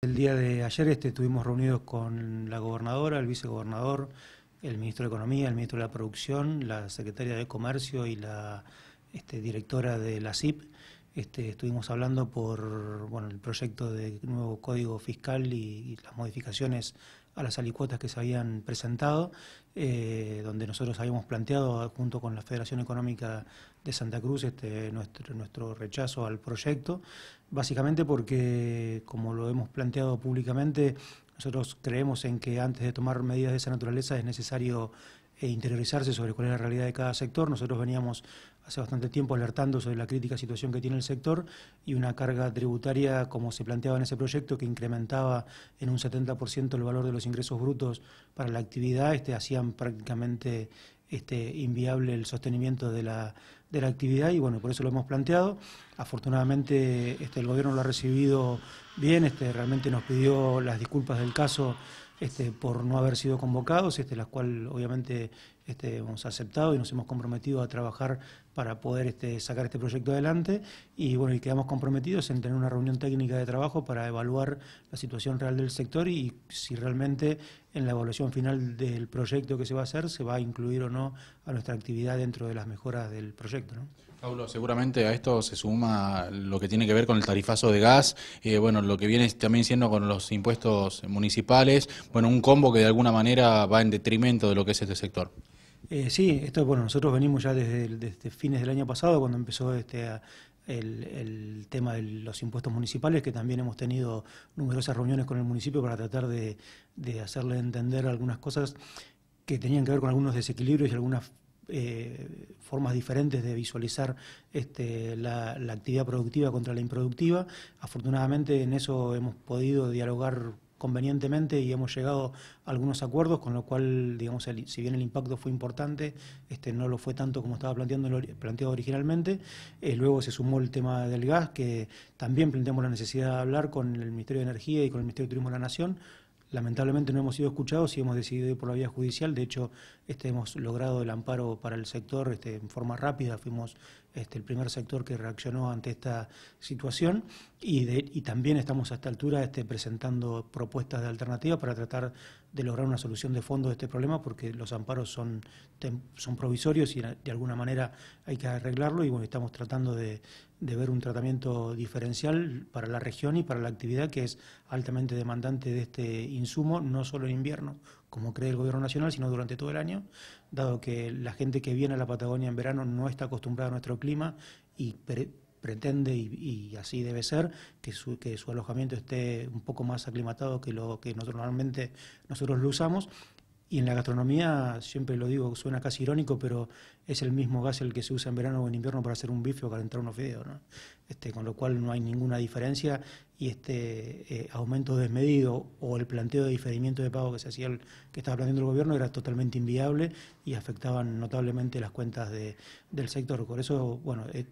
El día de ayer este, estuvimos reunidos con la gobernadora, el vicegobernador, el ministro de Economía, el ministro de la Producción, la secretaria de Comercio y la este, directora de la CIP. Este, estuvimos hablando por bueno, el proyecto de nuevo código fiscal y, las modificaciones a las alicuotas que se habían presentado, eh, donde nosotros habíamos planteado junto con la Federación Económica de Santa Cruz este, nuestro, nuestro rechazo al proyecto, básicamente porque, como lo hemos planteado públicamente, nosotros creemos en que antes de tomar medidas de esa naturaleza es necesario eh, interiorizarse sobre cuál es la realidad de cada sector. Nosotros veníamos hace bastante tiempo alertando sobre la crítica situación que tiene el sector y una carga tributaria, como se planteaba en ese proyecto, que incrementaba en un 70% el valor de los ingresos brutos para la actividad, este, hacían prácticamente este, inviable el sostenimiento de la de la actividad y bueno, por eso lo hemos planteado. Afortunadamente este, el gobierno lo ha recibido bien, este, realmente nos pidió las disculpas del caso este, por no haber sido convocados, este, las cuales obviamente este, hemos aceptado y nos hemos comprometido a trabajar para poder este, sacar este proyecto adelante y bueno, y quedamos comprometidos en tener una reunión técnica de trabajo para evaluar la situación real del sector y si realmente en la evaluación final del proyecto que se va a hacer se va a incluir o no a nuestra actividad dentro de las mejoras del proyecto. ¿no? seguramente a esto se suma lo que tiene que ver con el tarifazo de gas, eh, bueno, lo que viene también siendo con los impuestos municipales, bueno, un combo que de alguna manera va en detrimento de lo que es este sector. Eh, sí, esto, bueno, nosotros venimos ya desde, fines del año pasado, cuando empezó este, el, tema de los impuestos municipales, que también hemos tenido numerosas reuniones con el municipio para tratar de, hacerle entender algunas cosas que tenían que ver con algunos desequilibrios y algunas eh, formas diferentes de visualizar este, la actividad productiva contra la improductiva. Afortunadamente en eso hemos podido dialogar convenientemente y hemos llegado a algunos acuerdos, con lo cual, digamos, si bien el impacto fue importante, este no lo fue tanto como estaba planteando, planteado originalmente. Eh, luego se sumó el tema del gas, que también planteamos la necesidad de hablar con el Ministerio de Energía y con el Ministerio de Turismo de la Nación. Lamentablemente no hemos sido escuchados y hemos decidido ir por la vía judicial. De hecho, este, hemos logrado el amparo para el sector este, en forma rápida. Fuimos este, el primer sector que reaccionó ante esta situación y, también estamos a esta altura este, presentando propuestas de alternativa para tratar de lograr una solución de fondo de este problema porque los amparos son, provisorios y de alguna manera hay que arreglarlo y bueno, estamos tratando de ver un tratamiento diferencial para la región y para la actividad que es altamente demandante de este insumo, no solo en invierno como cree el gobierno nacional, sino durante todo el año, dado que la gente que viene a la Patagonia en verano no está acostumbrada a nuestro clima y pretende, y, así debe ser, que su, que su alojamiento esté un poco más aclimatado que lo que normalmente nosotros lo usamos. Y en la gastronomía, siempre lo digo, suena casi irónico, pero es el mismo gas el que se usa en verano o en invierno para hacer un bife o calentar unos fideos. ¿no? Este, con lo cual no hay ninguna diferencia y este eh, aumento desmedido o el planteo de diferimiento de pago que se hacía que estaba planteando el gobierno era totalmente inviable y afectaban notablemente las cuentas del sector. Por eso, bueno, eh,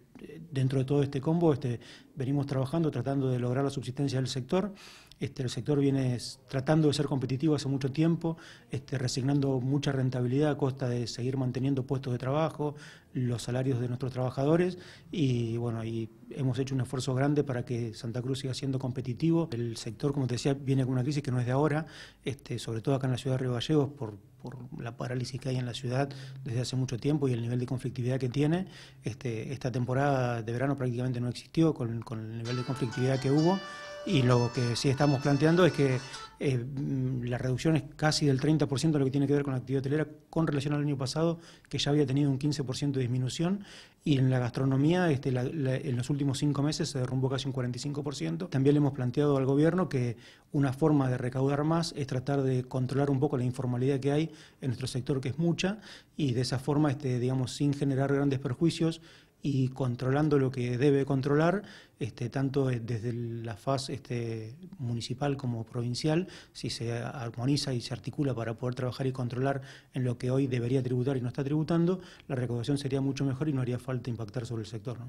dentro de todo este combo este, venimos trabajando, tratando de lograr la subsistencia del sector. Este, el sector viene tratando de ser competitivo hace mucho tiempo, este, resignando mucha rentabilidad a costa de seguir manteniendo puestos de trabajo, los salarios de nuestros trabajadores y bueno, y hemos hecho un esfuerzo grande para que Santa Cruz siga siendo competitivo. El sector, como te decía, viene con una crisis que no es de ahora, este, sobre todo acá en la ciudad de Río Gallegos por, la parálisis que hay en la ciudad desde hace mucho tiempo y el nivel de conflictividad que tiene. Este, esta temporada de verano prácticamente no existió con, con el nivel de conflictividad que hubo y lo que sí estamos planteando es que eh, mm, la reducción es casi del 30% de lo que tiene que ver con la actividad hotelera con relación al año pasado, que ya había tenido un 15% de disminución. Y en la gastronomía, este, en los últimos cinco meses se derrumbó casi un 45%. También le hemos planteado al gobierno que una forma de recaudar más es tratar de controlar un poco la informalidad que hay en nuestro sector, que es mucha, y de esa forma, este, digamos, sin generar grandes perjuicios y controlando lo que debe controlar, este, tanto eh, desde la faz este, municipal como provincial, si se armoniza y se articula para poder trabajar y controlar en lo que hoy debería tributar y no está tributando, la recaudación sería mucho mejor y no haría falta impactar sobre el sector.